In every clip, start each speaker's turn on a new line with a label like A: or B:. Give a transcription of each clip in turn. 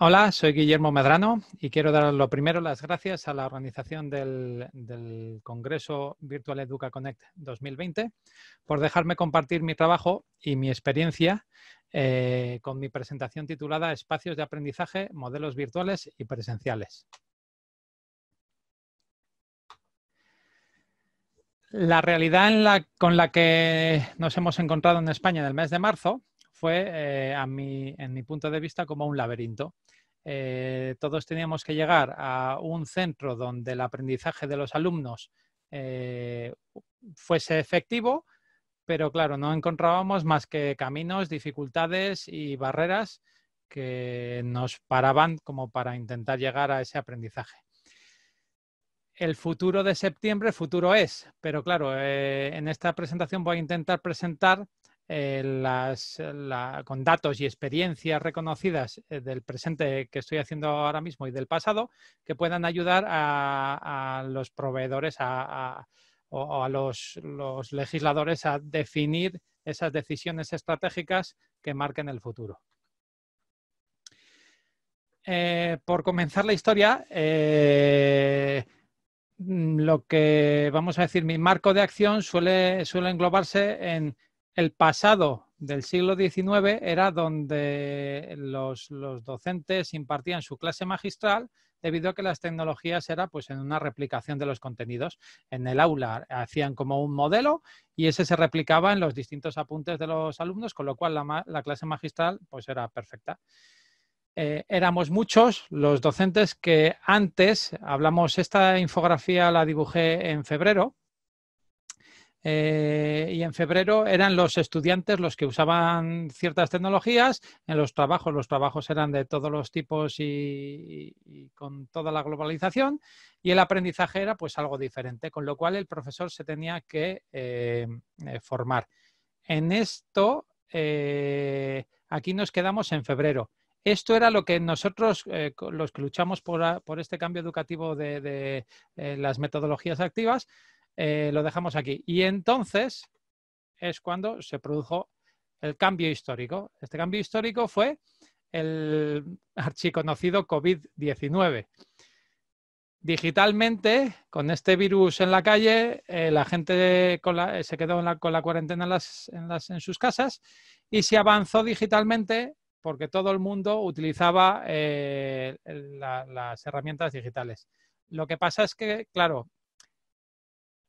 A: Hola, soy Guillermo Medrano y quiero dar lo primero las gracias a la organización del, Congreso Virtual Educa Connect 2020 por dejarme compartir mi trabajo y mi experiencia eh, con mi presentación titulada Espacios de aprendizaje, modelos virtuales y presenciales. La realidad con la que nos hemos encontrado en España en el mes de marzo fue, eh, a en mi punto de vista, como un laberinto. Eh, todos teníamos que llegar a un centro donde el aprendizaje de los alumnos eh, fuese efectivo, pero claro, no encontrábamos más que caminos, dificultades y barreras que nos paraban como para intentar llegar a ese aprendizaje. El futuro de septiembre, futuro es, pero claro, en esta presentación voy a intentar presentar eh, las, eh, con datos y experiencias reconocidas eh, del presente que estoy haciendo ahora mismo y del pasado que puedan ayudar a, los proveedores o, a los, legisladores a definir esas decisiones estratégicas que marquen el futuro. por comenzar la historia, mm, lo que vamos a decir, mi marco de acción suele, suele englobarse en el pasado del siglo XIX era donde los, docentes impartían su clase magistral debido a que las tecnologías era pues en una replicación de los contenidos. En el aula hacían como un modelo y ese se replicaba en los distintos apuntes de los alumnos, con lo cual la, clase magistral pues era perfecta. Eh, éramos muchos los docentes que antes, hablamos, esta infografía la dibujé en febrero, eh, y en febrero eran los estudiantes los que usaban ciertas tecnologías en los trabajos. Los trabajos eran de todos los tipos y, con toda la globalización y el aprendizaje era pues algo diferente, con lo cual el profesor se tenía que eh, eh, formar. En esto, aquí nos quedamos en febrero. Esto era lo que nosotros, los que luchamos por, este cambio educativo de, las metodologías activas, eh, lo dejamos aquí. Y entonces es cuando se produjo el cambio histórico. Este cambio histórico fue el archiconocido COVID-19. Digitalmente, con este virus en la calle, eh, la gente se quedó con la cuarentena en, sus casas y se avanzó digitalmente porque todo el mundo utilizaba eh, las herramientas digitales. Lo que pasa es que, claro,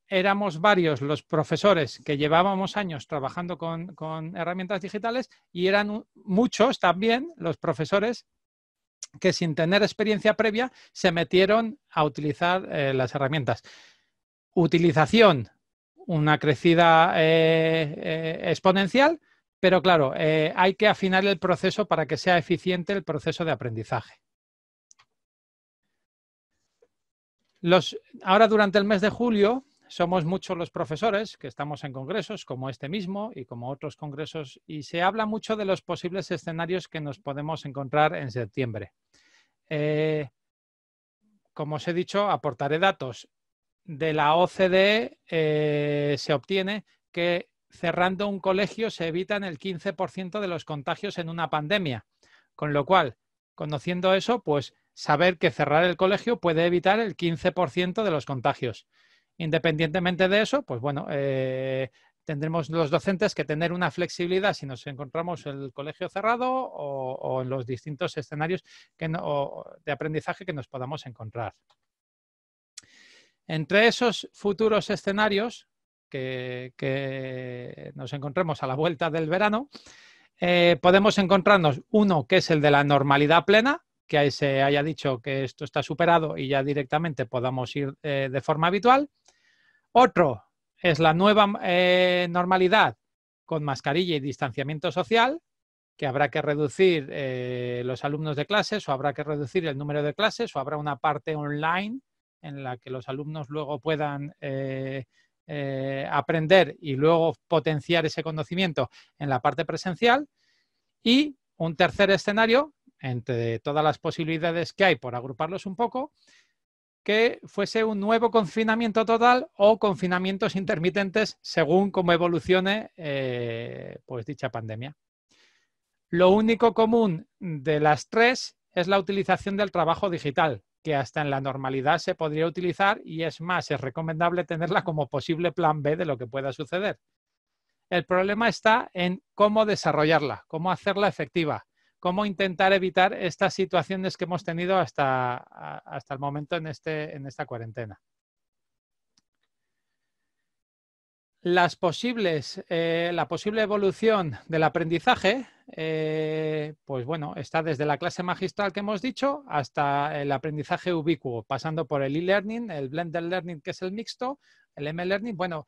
A: éramos varios los profesores que llevábamos años trabajando con, herramientas digitales y eran muchos también los profesores que sin tener experiencia previa se metieron a utilizar eh, las herramientas. Utilización, una crecida eh, eh, exponencial, pero claro, hay que afinar el proceso para que sea eficiente el proceso de aprendizaje. ahora durante el mes de julio somos muchos los profesores que estamos en congresos como este mismo y como otros congresos y se habla mucho de los posibles escenarios que nos podemos encontrar en septiembre. Eh, como os he dicho, aportaré datos. De la OCDE eh, se obtiene que cerrando un colegio se evitan el 15% de los contagios en una pandemia. Con lo cual, conociendo eso, pues saber que cerrar el colegio puede evitar el 15% de los contagios. Independientemente de eso, pues bueno, eh, tendremos los docentes que tener una flexibilidad si nos encontramos en el colegio cerrado o, en los distintos escenarios de aprendizaje que nos podamos encontrar. Entre esos futuros escenarios que, nos encontremos a la vuelta del verano, eh, podemos encontrarnos uno que es el de la normalidad plena, que se haya dicho que esto está superado y ya directamente podamos ir eh, de forma habitual. Otro es la nueva eh, normalidad con mascarilla y distanciamiento social, que habrá que reducir eh, los alumnos de clases o habrá que reducir el número de clases o habrá una parte online en la que los alumnos luego puedan eh, aprender y luego potenciar ese conocimiento en la parte presencial. Y un tercer escenario, entre todas las posibilidades que hay por agruparlos un poco, que fuese un nuevo confinamiento total o confinamientos intermitentes según cómo evolucione eh, pues dicha pandemia. Lo único común de las tres es la utilización del trabajo digital, que hasta en la normalidad se podría utilizar y es más, es recomendable tenerla como posible plan B de lo que pueda suceder. El problema está en cómo desarrollarla, cómo hacerla efectiva cómo intentar evitar estas situaciones que hemos tenido hasta, hasta el momento en, este, en esta cuarentena. Las posibles, eh, la posible evolución del aprendizaje, eh, pues bueno, está desde la clase magistral que hemos dicho hasta el aprendizaje ubicuo, pasando por el e-learning, el blended learning que es el mixto, el m-learning. Bueno,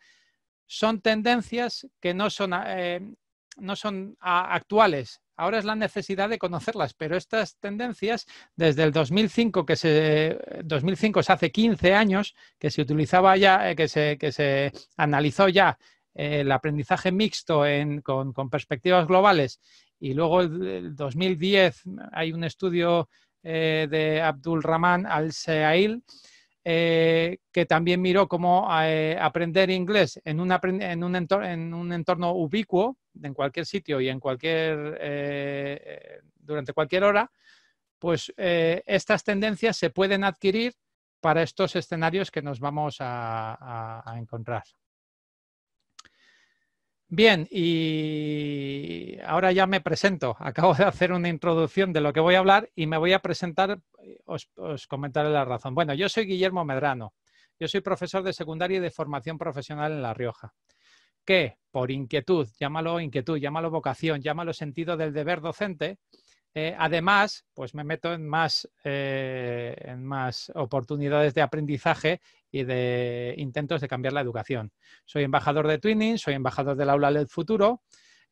A: son tendencias que no son eh, no son actuales. Ahora es la necesidad de conocerlas, pero estas tendencias, desde el 2005, que se, 2005 hace 15 años, que se utilizaba ya, eh, que se, que se analizó ya eh, el aprendizaje mixto en, con, perspectivas globales, y luego el, 2010 hay un estudio eh, de Abdul Rahman al-Seail, eh, que también miró cómo eh, aprender inglés en un, entorno, ubicuo, en cualquier sitio y en cualquier, eh, durante cualquier hora, pues estas tendencias se pueden adquirir para estos escenarios que nos vamos a encontrar. Bien, y ahora ya me presento. Acabo de hacer una introducción de lo que voy a hablar y me voy a presentar, eh, os, comentaré la razón. Bueno, yo soy Guillermo Medrano. Yo soy profesor de secundaria y de formación profesional en La Rioja, que por inquietud, llámalo inquietud, llámalo vocación, llámalo sentido del deber docente, eh, además, pues me meto en más, eh, en más oportunidades de aprendizaje y de intentos de cambiar la educación. Soy embajador de Twinning, soy embajador del Aula del e Futuro.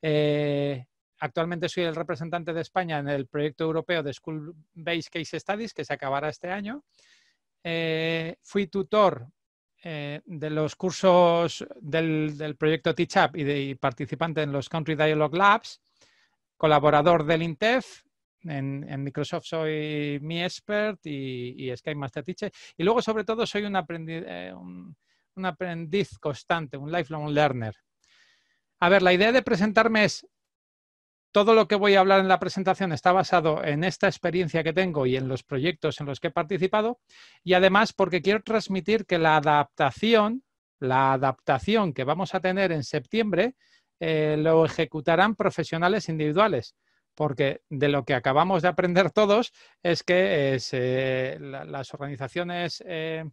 A: Eh, actualmente soy el representante de España en el proyecto europeo de School Based Case Studies, que se acabará este año. Eh, fui tutor eh, de los cursos del, proyecto TeachUp y, y participante en los Country Dialogue Labs, colaborador del INTEF en, Microsoft soy mi expert y, y Sky Master Teacher. Y luego, sobre todo, soy eh, un aprendiz, constante, un lifelong learner. A ver, la idea de presentarme es todo lo que voy a hablar en la presentación está basado en esta experiencia que tengo y en los proyectos en los que he participado y además porque quiero transmitir que la adaptación, la adaptación que vamos a tener en septiembre, eh, lo ejecutarán profesionales individuales porque de lo que acabamos de aprender todos es que eh, las organizaciones eh,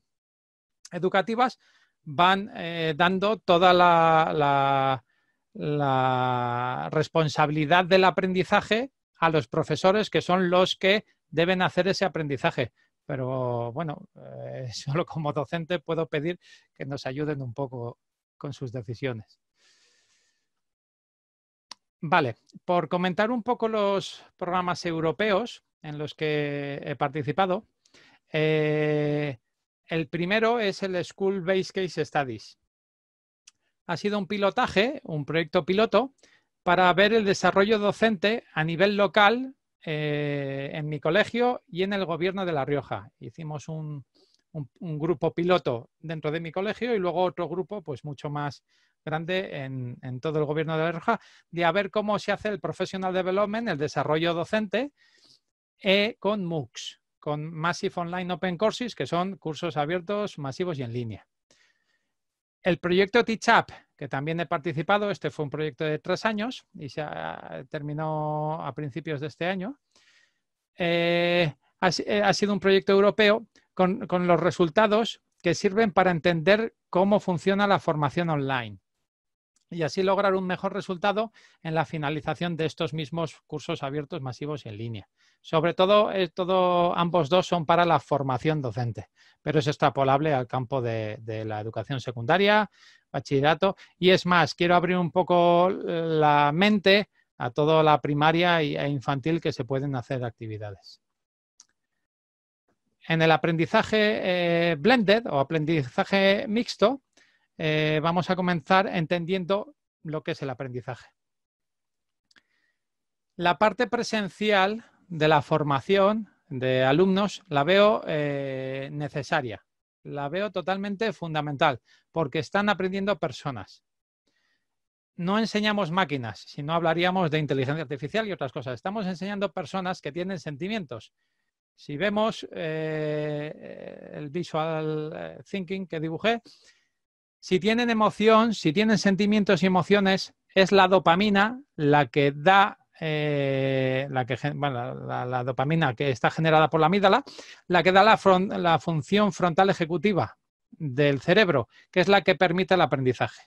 A: educativas van eh, dando toda la, responsabilidad del aprendizaje a los profesores, que son los que deben hacer ese aprendizaje. Pero bueno, solo como docente puedo pedir que nos ayuden un poco con sus decisiones. Vale, por comentar un poco los programas europeos en los que he participado, eh, el primero es el School Base Case Studies. Ha sido un pilotaje, un proyecto piloto, para ver el desarrollo docente a nivel local eh, en mi colegio y en el gobierno de La Rioja. Hicimos un, grupo piloto dentro de mi colegio y luego otro grupo pues mucho más, grande en, todo el gobierno de la Roja, de a ver cómo se hace el professional development, el desarrollo docente, eh, con MOOCs, con Massive Online Open Courses, que son cursos abiertos, masivos y en línea. El proyecto TeachUp, que también he participado, este fue un proyecto de tres años y se terminó a principios de este año. Eh, eh, ha, sido un proyecto europeo con los resultados que sirven para entender cómo funciona la formación online y así lograr un mejor resultado en la finalización de estos mismos cursos abiertos masivos en línea. Sobre eh, todo, ambos dos son para la formación docente, pero es extrapolable al campo de, la educación secundaria, bachillerato, y es más, quiero abrir un poco eh, la mente a toda la primaria e infantil que se pueden hacer actividades. En el aprendizaje eh, blended o aprendizaje mixto, eh, vamos a comenzar entendiendo lo que es el aprendizaje. La parte presencial de la formación de alumnos la veo eh, necesaria, la veo totalmente fundamental, porque están aprendiendo personas. No enseñamos máquinas, si no hablaríamos de inteligencia artificial y otras cosas. Estamos enseñando personas que tienen sentimientos. Si vemos eh, el visual thinking que dibujé, si tienen emoción, si tienen sentimientos y emociones, es la dopamina la que da, eh, la, que, bueno, la, dopamina que está generada por la amígdala, la que da la función frontal ejecutiva del cerebro, que es la que permite el aprendizaje.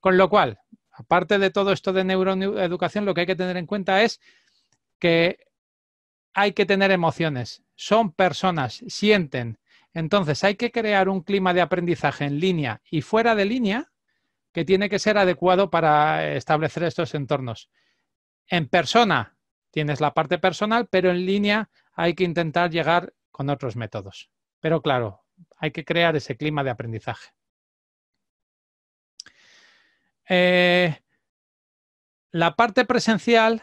A: Con lo cual, aparte de todo esto de neuroeducación, lo que hay que tener en cuenta es que hay que tener emociones. Son personas, sienten, entonces, hay que crear un clima de aprendizaje en línea y fuera de línea que tiene que ser adecuado para establecer estos entornos. En persona tienes la parte personal, pero en línea hay que intentar llegar con otros métodos. Pero claro, hay que crear ese clima de aprendizaje. Eh, la parte presencial,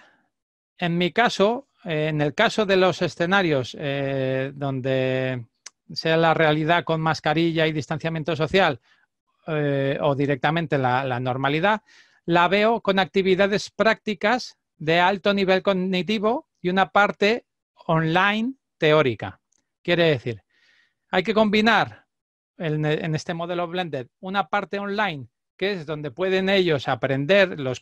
A: en mi caso, eh, en el caso de los escenarios eh, donde sea la realidad con mascarilla y distanciamiento social eh, o directamente la, normalidad, la veo con actividades prácticas de alto nivel cognitivo y una parte online teórica. Quiere decir, hay que combinar en, este modelo blended una parte online, que es donde pueden ellos aprender los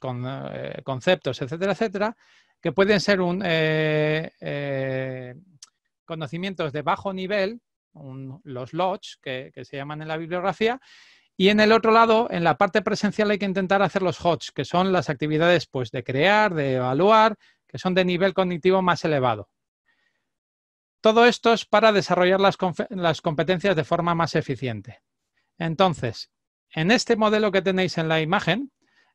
A: eh, conceptos, etcétera, etcétera, que pueden ser un, eh, conocimientos de bajo nivel, los lots que, se llaman en la bibliografía. Y en el otro lado, en la parte presencial hay que intentar hacer los HOTS, que son las actividades pues, de crear, de evaluar, que son de nivel cognitivo más elevado. Todo esto es para desarrollar las, competencias de forma más eficiente. Entonces, en este modelo que tenéis en la imagen,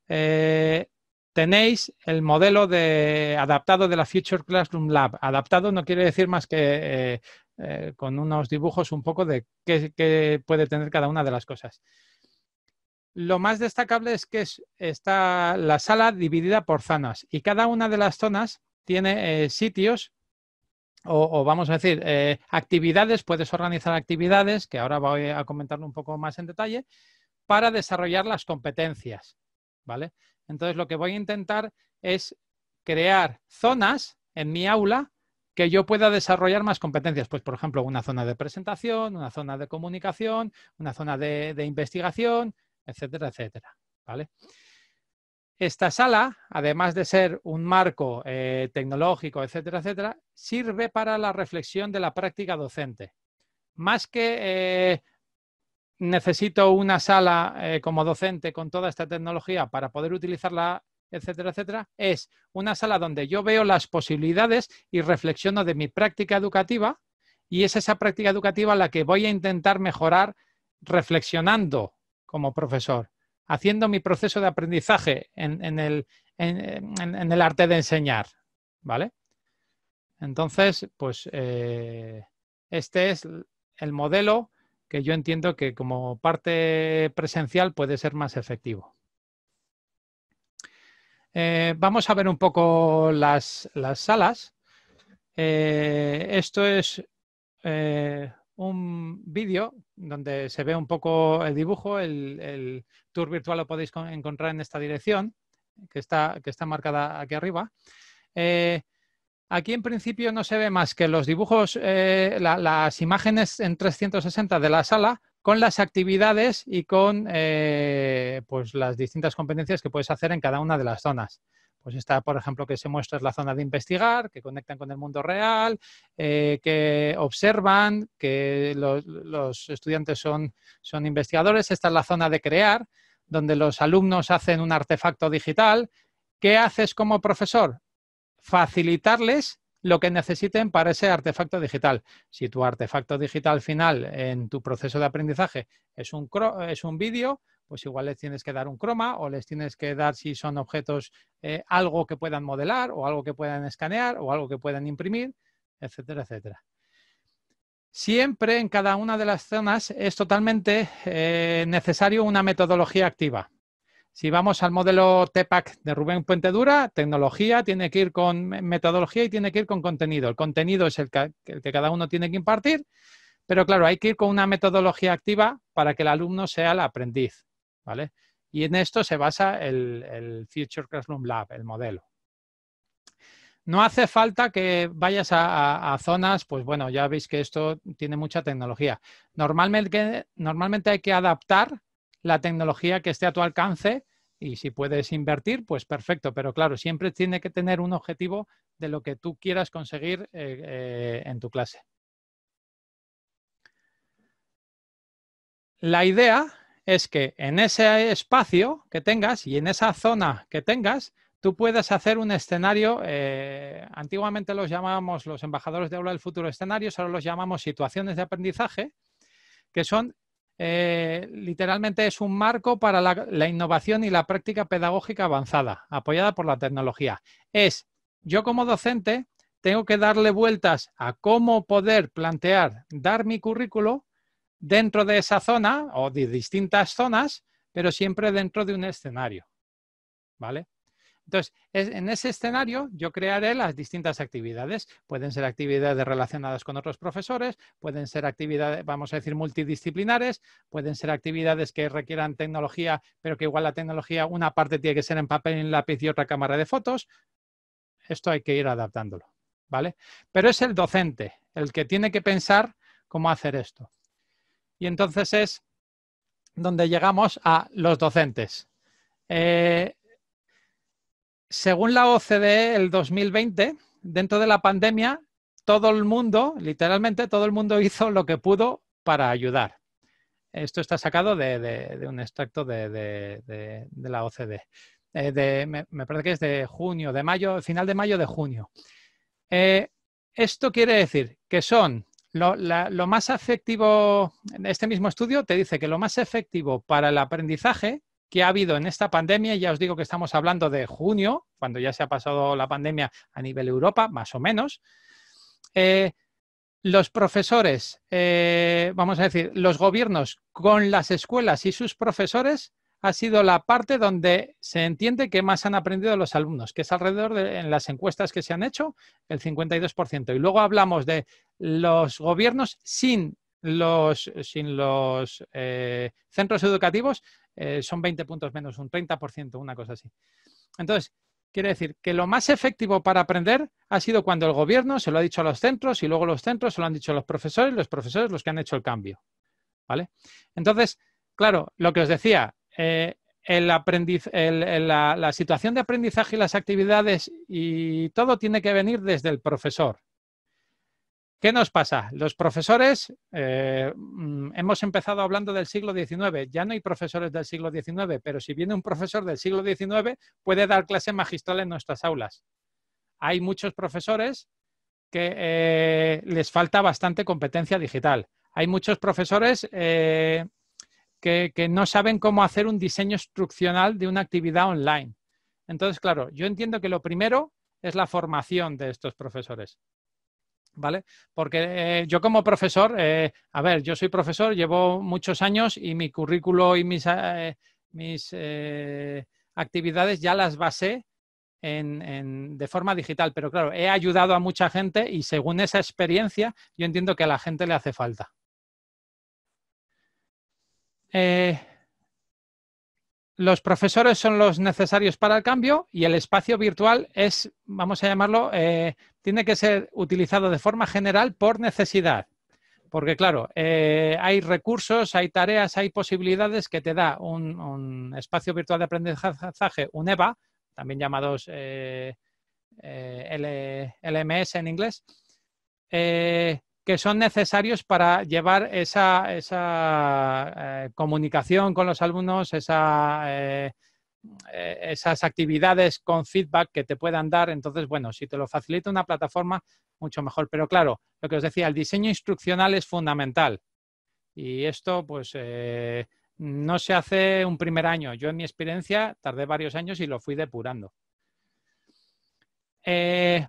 A: eh, tenéis el modelo de, adaptado de la Future Classroom Lab. Adaptado no quiere decir más que eh, eh, con unos dibujos un poco de qué, puede tener cada una de las cosas. Lo más destacable es que está la sala dividida por zonas y cada una de las zonas tiene eh, sitios o, vamos a decir, eh, actividades, puedes organizar actividades, que ahora voy a comentarlo un poco más en detalle, para desarrollar las competencias, ¿vale? Entonces, lo que voy a intentar es crear zonas en mi aula que yo pueda desarrollar más competencias, pues por ejemplo, una zona de presentación, una zona de comunicación, una zona de, investigación, etcétera, etcétera. ¿vale? Esta sala, además de ser un marco eh, tecnológico, etcétera, etcétera, sirve para la reflexión de la práctica docente. Más que eh, necesito una sala eh, como docente con toda esta tecnología para poder utilizarla etcétera, etcétera, es una sala donde yo veo las posibilidades y reflexiono de mi práctica educativa y es esa práctica educativa la que voy a intentar mejorar reflexionando como profesor, haciendo mi proceso de aprendizaje en, el, en, el, arte de enseñar, ¿vale? Entonces, pues eh, este es el modelo que yo entiendo que como parte presencial puede ser más efectivo. Eh, vamos a ver un poco las, salas. Eh, esto es eh, un vídeo donde se ve un poco el dibujo. El, tour virtual lo podéis encontrar en esta dirección que está, que está marcada aquí arriba. Aquí en principio no se ve más que los dibujos, las imágenes en 360 de la sala, con las actividades y con eh, pues las distintas competencias que puedes hacer en cada una de las zonas. Pues esta, por ejemplo, que se muestra es la zona de investigar, que conectan con el mundo real, eh, que observan, que los, estudiantes son, son investigadores. Esta es la zona de crear, donde los alumnos hacen un artefacto digital. ¿Qué haces como profesor? Facilitarles lo que necesiten para ese artefacto digital. Si tu artefacto digital final en tu proceso de aprendizaje es un, es un vídeo, pues igual les tienes que dar un croma o les tienes que dar, si son objetos, eh, algo que puedan modelar o algo que puedan escanear o algo que puedan imprimir, etcétera, etcétera. Siempre en cada una de las zonas es totalmente eh, necesario una metodología activa. Si vamos al modelo TEPAC de Rubén Puente Dura, tecnología tiene que ir con metodología y tiene que ir con contenido. El contenido es el que, cada uno tiene que impartir, pero claro, hay que ir con una metodología activa para que el alumno sea el aprendiz, ¿vale? Y en esto se basa el, Future Classroom Lab, el modelo. No hace falta que vayas a, zonas, pues bueno, ya veis que esto tiene mucha tecnología. Normalmente, normalmente hay que adaptar la tecnología que esté a tu alcance y si puedes invertir, pues perfecto, pero claro, siempre tiene que tener un objetivo de lo que tú quieras conseguir eh, eh, en tu clase. La idea es que en ese espacio que tengas y en esa zona que tengas, tú puedas hacer un escenario, eh, antiguamente los llamábamos los embajadores de aula del futuro escenarios, ahora los llamamos situaciones de aprendizaje, que son eh, literalmente es un marco para la, la, innovación y la práctica pedagógica avanzada, apoyada por la tecnología. Es, yo como docente tengo que darle vueltas a cómo poder plantear, dar mi currículo dentro de esa zona o de distintas zonas, pero siempre dentro de un escenario. ¿Vale? Entonces, en ese escenario yo crearé las distintas actividades. Pueden ser actividades relacionadas con otros profesores, pueden ser actividades, vamos a decir, multidisciplinares, pueden ser actividades que requieran tecnología, pero que igual la tecnología, una parte tiene que ser en papel, en lápiz y otra cámara de fotos. Esto hay que ir adaptándolo, ¿vale? Pero es el docente el que tiene que pensar cómo hacer esto. Y entonces es donde llegamos a los docentes. Eh, según la OCDE, el 2020, dentro de la pandemia, todo el mundo, literalmente todo el mundo hizo lo que pudo para ayudar. Esto está sacado de, un extracto de, la OCDE. E. Eh, me, parece que es de junio, de mayo, final de mayo de junio. Eh, esto quiere decir que son lo, lo más efectivo, este mismo estudio te dice que lo más efectivo para el aprendizaje que ha habido en esta pandemia. Ya os digo que estamos hablando de junio, cuando ya se ha pasado la pandemia a nivel Europa, más o menos. Eh, los profesores, eh, vamos a decir, los gobiernos con las escuelas y sus profesores ha sido la parte donde se entiende que más han aprendido los alumnos, que es alrededor de, en las encuestas que se han hecho, el 52%. Y luego hablamos de los gobiernos sin los, sin los eh, centros educativos, eh, son 20 puntos menos, un 30%, una cosa así. Entonces, quiere decir que lo más efectivo para aprender ha sido cuando el gobierno se lo ha dicho a los centros y luego los centros se lo han dicho a los profesores, y los profesores los que han hecho el cambio. ¿Vale? Entonces, claro, lo que os decía, eh, el aprendiz, la situación de aprendizaje y las actividades y todo tiene que venir desde el profesor. ¿Qué nos pasa? Los profesores, eh, mm, hemos empezado hablando del siglo XIX, ya no hay profesores del siglo XIX, pero si viene un profesor del siglo XIX, puede dar clase magistral en nuestras aulas. Hay muchos profesores que eh, les falta bastante competencia digital. Hay muchos profesores eh, que no saben cómo hacer un diseño instruccional de una actividad online. Entonces, claro, yo entiendo que lo primero es la formación de estos profesores. ¿vale? Porque eh, yo como profesor, eh, a ver, yo soy profesor, llevo muchos años y mi currículo y mis, eh, actividades ya las basé de forma digital, pero claro, he ayudado a mucha gente y según esa experiencia, yo entiendo que a la gente le hace falta los profesores son los necesarios para el cambio y el espacio virtual es, vamos a llamarlo, eh, tiene que ser utilizado de forma general por necesidad. Porque claro, eh, hay recursos, hay tareas, hay posibilidades que te da un, espacio virtual de aprendizaje, un EVA, también llamados eh, LMS en inglés, que son necesarios para llevar esa, esa eh, comunicación con los alumnos, eh, eh, esas actividades con feedback que te puedan dar. Entonces, bueno, si te lo facilita una plataforma, mucho mejor. Pero claro, lo que os decía, el diseño instruccional es fundamental. Y esto, pues, no se hace un primer año. Yo en mi experiencia tardé varios años y lo fui depurando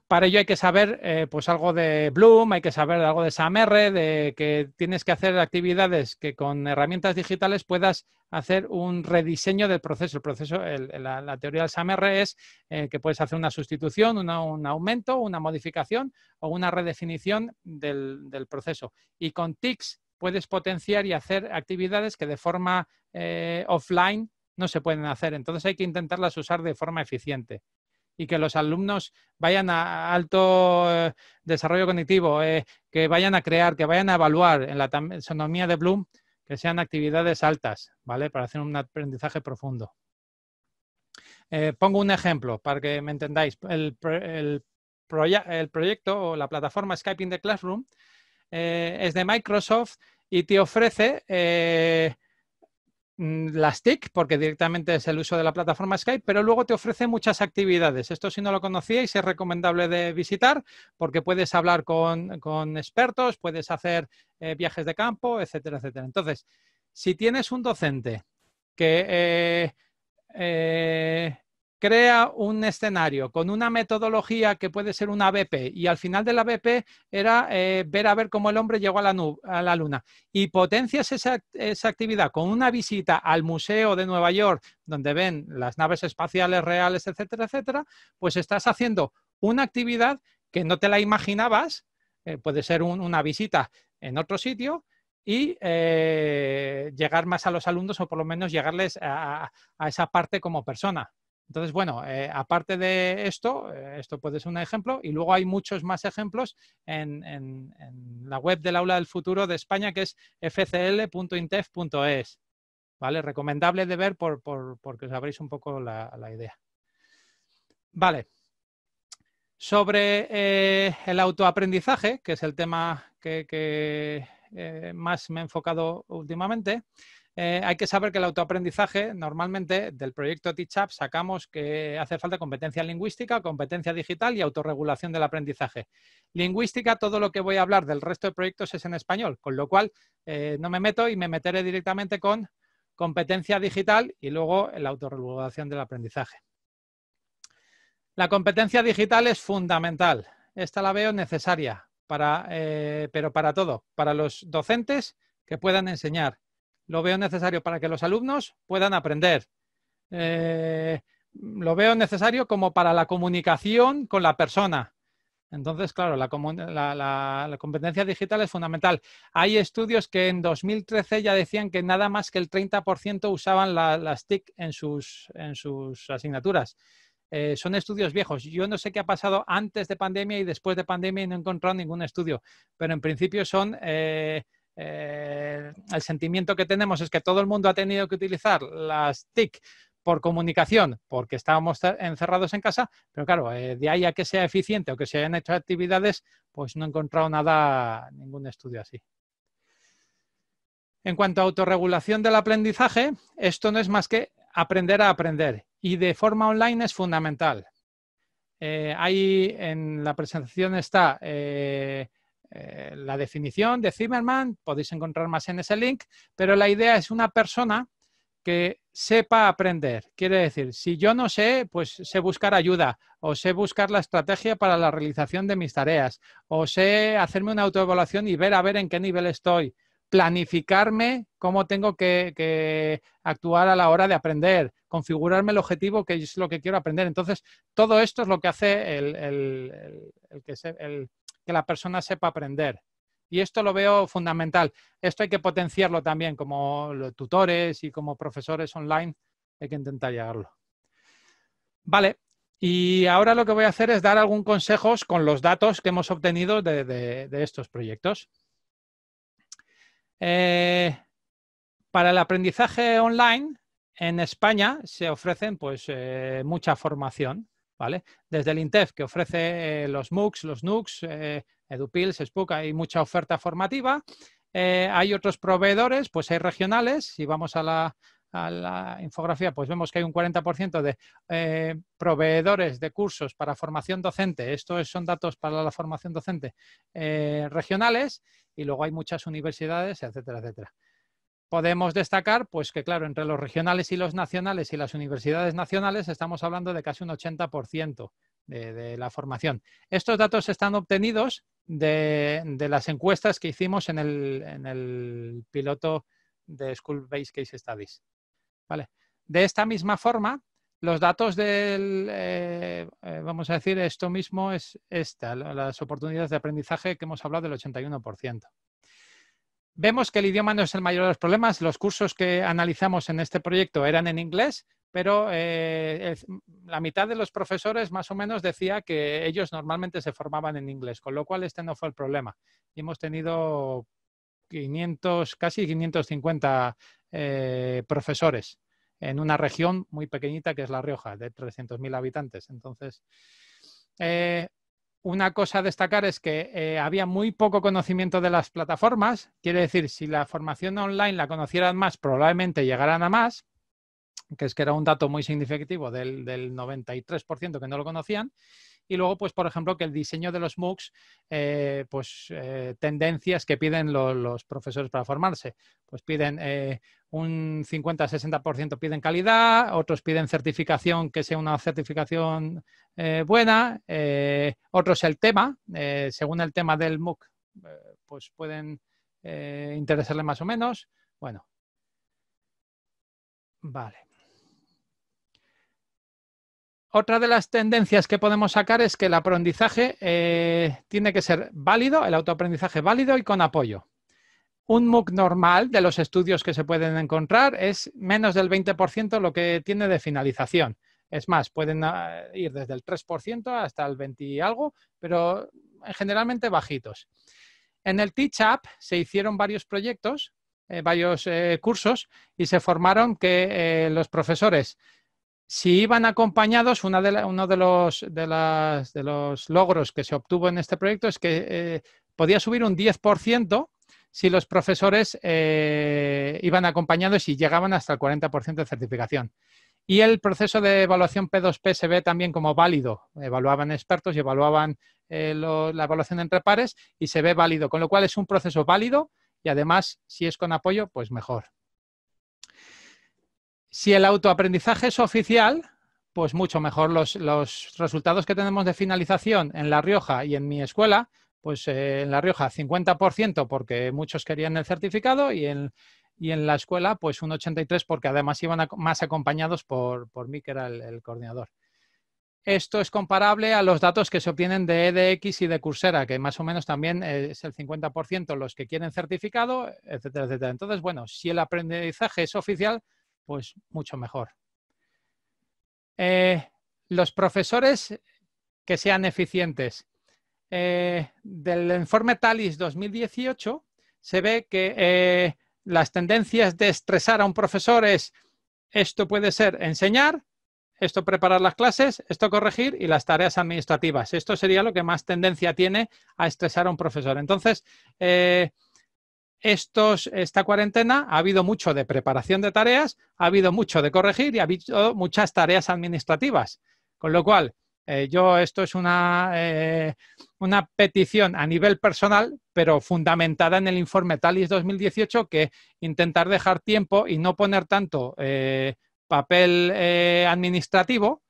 A: para ello hay que saber eh, pues algo de Bloom, hay que saber algo de SAMR, de que tienes que hacer actividades que con herramientas digitales puedas hacer un rediseño del proceso. El proceso, la, teoría del SAMR es eh, que puedes hacer una sustitución, un aumento, una modificación o una redefinición del, del proceso. Y con TICS puedes potenciar y hacer actividades que de forma eh, offline no se pueden hacer. Entonces hay que intentarlas usar de forma eficiente y que los alumnos vayan a alto eh, desarrollo cognitivo, eh, que vayan a crear, que vayan a evaluar en la taxonomía de Bloom, que sean actividades altas, ¿vale? Para hacer un aprendizaje profundo. Eh, pongo un ejemplo para que me entendáis. El, el proyecto o la plataforma Skype in the Classroom es de Microsoft y te ofrece Mm, las TIC, porque directamente es el uso de la plataforma Skype, pero luego te ofrece muchas actividades. Esto si no lo conocíais es recomendable de visitar porque puedes hablar con, expertos, puedes hacer eh, viajes de campo, etcétera, etcétera. Entonces, si tienes un docente que eh, eh, crea un escenario con una metodología que puede ser una BP y al final de la BP era eh, ver a ver cómo el hombre llegó a la, a la luna y potencias esa, actividad con una visita al Museo de Nueva York donde ven las naves espaciales reales, etcétera, etcétera, pues estás haciendo una actividad que no te la imaginabas, eh, puede ser una visita en otro sitio, y eh, llegar más a los alumnos o por lo menos llegarles a esa parte como persona. Entonces, bueno, eh, aparte de esto, eh, esto puede ser un ejemplo, y luego hay muchos más ejemplos en, la web del Aula del Futuro de España, que es fcl.intef.es. ¿Vale? Recomendable de ver por, porque os abréis un poco la, idea. Vale. Sobre eh, el autoaprendizaje, que es el tema que más me he enfocado últimamente, eh, hay que saber que el autoaprendizaje, normalmente del proyecto TeachUp sacamos que hace falta competencia lingüística, competencia digital y autorregulación del aprendizaje. Lingüística, todo lo que voy a hablar del resto de proyectos es en español, con lo cual eh, no me meto y me meteré directamente con competencia digital y luego la autorregulación del aprendizaje. La competencia digital es fundamental. Esta la veo necesaria, para, eh, pero para todo, para los docentes que puedan enseñar, lo veo necesario para que los alumnos puedan aprender. Eh, lo veo necesario como para la comunicación con la persona. Entonces, claro, la, competencia digital es fundamental. Hay estudios que en 2013 ya decían que nada más que el 30% usaban las TIC en sus, en sus asignaturas. Eh, son estudios viejos. Yo no sé qué ha pasado antes de pandemia y después de pandemia y no he encontrado ningún estudio, pero en principio son eh, eh, el sentimiento que tenemos es que todo el mundo ha tenido que utilizar las TIC por comunicación, porque estábamos encerrados en casa, pero claro, eh, de ahí a que sea eficiente o que se hayan hecho actividades, pues no he encontrado nada, ningún estudio así. En cuanto a autorregulación del aprendizaje, esto no es más que aprender a aprender y de forma online es fundamental. Eh, ahí en la presentación está eh, la definición de Zimmerman, podéis encontrar más en ese link, pero la idea es una persona que sepa aprender. Quiere decir, si yo no sé, pues sé buscar ayuda o sé buscar la estrategia para la realización de mis tareas o sé hacerme una autoevaluación y ver a ver en qué nivel estoy, planificarme cómo tengo que, actuar a la hora de aprender, configurarme el objetivo que es lo que quiero aprender. Entonces, todo esto es lo que hace el, el, el que la persona sepa aprender. Y esto lo veo fundamental. Esto hay que potenciarlo también como tutores y como profesores online. Hay que intentar llegarlo. Vale, y ahora lo que voy a hacer es dar algún consejos con los datos que hemos obtenido de, estos proyectos. Eh, para el aprendizaje online, en España se ofrecen pues, eh, mucha formación. Desde el INTEF, que ofrece eh, los MOOCs, los NUCs, eh, EduPils, SPUC, hay mucha oferta formativa. Eh, hay otros proveedores, pues hay regionales. Si vamos a la, infografía, pues vemos que hay un 40% de eh, proveedores de cursos para formación docente. Estos son datos para la formación docente regionales. Y luego hay muchas universidades, etcétera, etcétera. Podemos destacar, pues que claro, entre los regionales y los nacionales y las universidades nacionales estamos hablando de casi un 80% de, la formación. Estos datos están obtenidos de, las encuestas que hicimos en el, piloto de School Based Case Studies. ¿Vale? De esta misma forma, los datos del, eh, eh, vamos a decir, esto mismo es esta, las oportunidades de aprendizaje que hemos hablado del 81%. Vemos que el idioma no es el mayor de los problemas. Los cursos que analizamos en este proyecto eran en inglés, pero eh, la mitad de los profesores más o menos decía que ellos normalmente se formaban en inglés, con lo cual este no fue el problema. Y hemos tenido 500, casi 550 eh, profesores en una región muy pequeñita que es La Rioja, de 300.000 habitantes. Entonces, eh, una cosa a destacar es que eh, había muy poco conocimiento de las plataformas. Quiere decir, si la formación online la conocieran más, probablemente llegaran a más, que es que era un dato muy significativo del 93% que no lo conocían. Y luego, pues, por ejemplo, que el diseño de los MOOCs, eh, pues, eh, tendencias que piden los profesores para formarse. Pues piden eh, un 50-60% piden calidad, otros piden certificación que sea una certificación buena, otros el tema, según el tema del MOOC, pues pueden interesarle más o menos. Bueno. Vale. Otra de las tendencias que podemos sacar es que el aprendizaje eh, tiene que ser válido, el autoaprendizaje válido y con apoyo. Un MOOC normal de los estudios que se pueden encontrar es menos del 20% lo que tiene de finalización. Es más, pueden ah, ir desde el 3% hasta el 20 y algo, pero generalmente bajitos. En el TeachUp se hicieron varios proyectos, eh, varios eh, cursos y se formaron que los profesores si iban acompañados, uno de los, de, los logros que se obtuvo en este proyecto es que eh, podía subir un 10% si los profesores eh, iban acompañados y llegaban hasta el 40% de certificación. Y el proceso de evaluación P2P se ve también como válido. Evaluaban expertos y evaluaban eh, la evaluación entre pares y se ve válido, con lo cual es un proceso válido y además, si es con apoyo, pues mejor. Si el autoaprendizaje es oficial, pues mucho mejor. Los, resultados que tenemos de finalización en La Rioja y en mi escuela, pues eh, en La Rioja 50% porque muchos querían el certificado y en, la escuela pues un 83% porque además iban más acompañados por, mí, que era el, el coordinador. Esto es comparable a los datos que se obtienen de EDX y de Coursera, que más o menos también eh, es el 50% los que quieren certificado, etcétera, etcétera. Entonces, bueno, si el aprendizaje es oficial, pues mucho mejor. Eh, los profesores que sean eficientes. Eh, del informe TALIS 2018 se ve que eh, las tendencias de estresar a un profesor es esto puede ser enseñar, esto preparar las clases, esto corregir y las tareas administrativas. Esto sería lo que más tendencia tiene a estresar a un profesor. Entonces, esta cuarentena ha habido mucho de preparación de tareas, ha habido mucho de corregir y ha habido muchas tareas administrativas. Con lo cual, eh, yo esto es eh, una, petición a nivel personal, pero fundamentada en el informe Talis 2018, que intentar dejar tiempo y no poner tanto eh, papel administrativo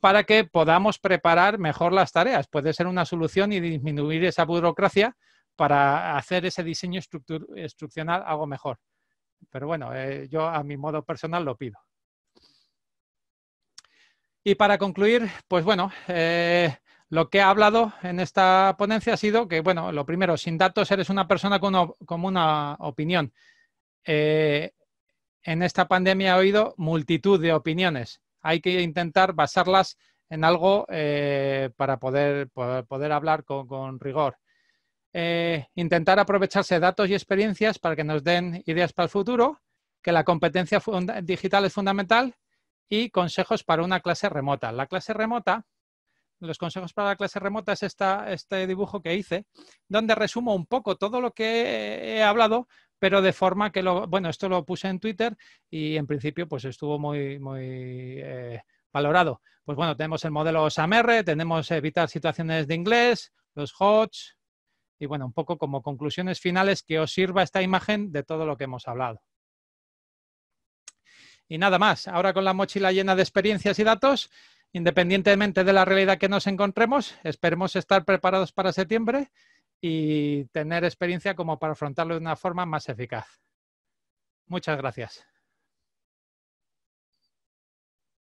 A: para que podamos preparar mejor las tareas. Puede ser una solución y disminuir esa burocracia para hacer ese diseño instruccional algo mejor. Pero bueno, eh, yo a mi modo personal lo pido. Y para concluir, pues bueno, eh, lo que he hablado en esta ponencia ha sido que, bueno, lo primero, sin datos eres una persona con, una, opinión. Eh, en esta pandemia he oído multitud de opiniones. Hay que intentar basarlas en algo para poder, poder, hablar con rigor. Eh, intentar aprovecharse datos y experiencias para que nos den ideas para el futuro, que la competencia digital es fundamental y consejos para una clase remota. La clase remota, los consejos para la clase remota es esta, este dibujo que hice, donde resumo un poco todo lo que he hablado, pero de forma que lo, bueno, esto lo puse en Twitter y en principio pues estuvo muy, muy eh, valorado. Pues bueno, tenemos el modelo SAMR, tenemos evitar eh, situaciones de inglés, los HOTS, y bueno, un poco como conclusiones finales que os sirva esta imagen de todo lo que hemos hablado. Y nada más, ahora con la mochila llena de experiencias y datos, independientemente de la realidad que nos encontremos, esperemos estar preparados para septiembre y tener experiencia como para afrontarlo de una forma más eficaz. Muchas gracias.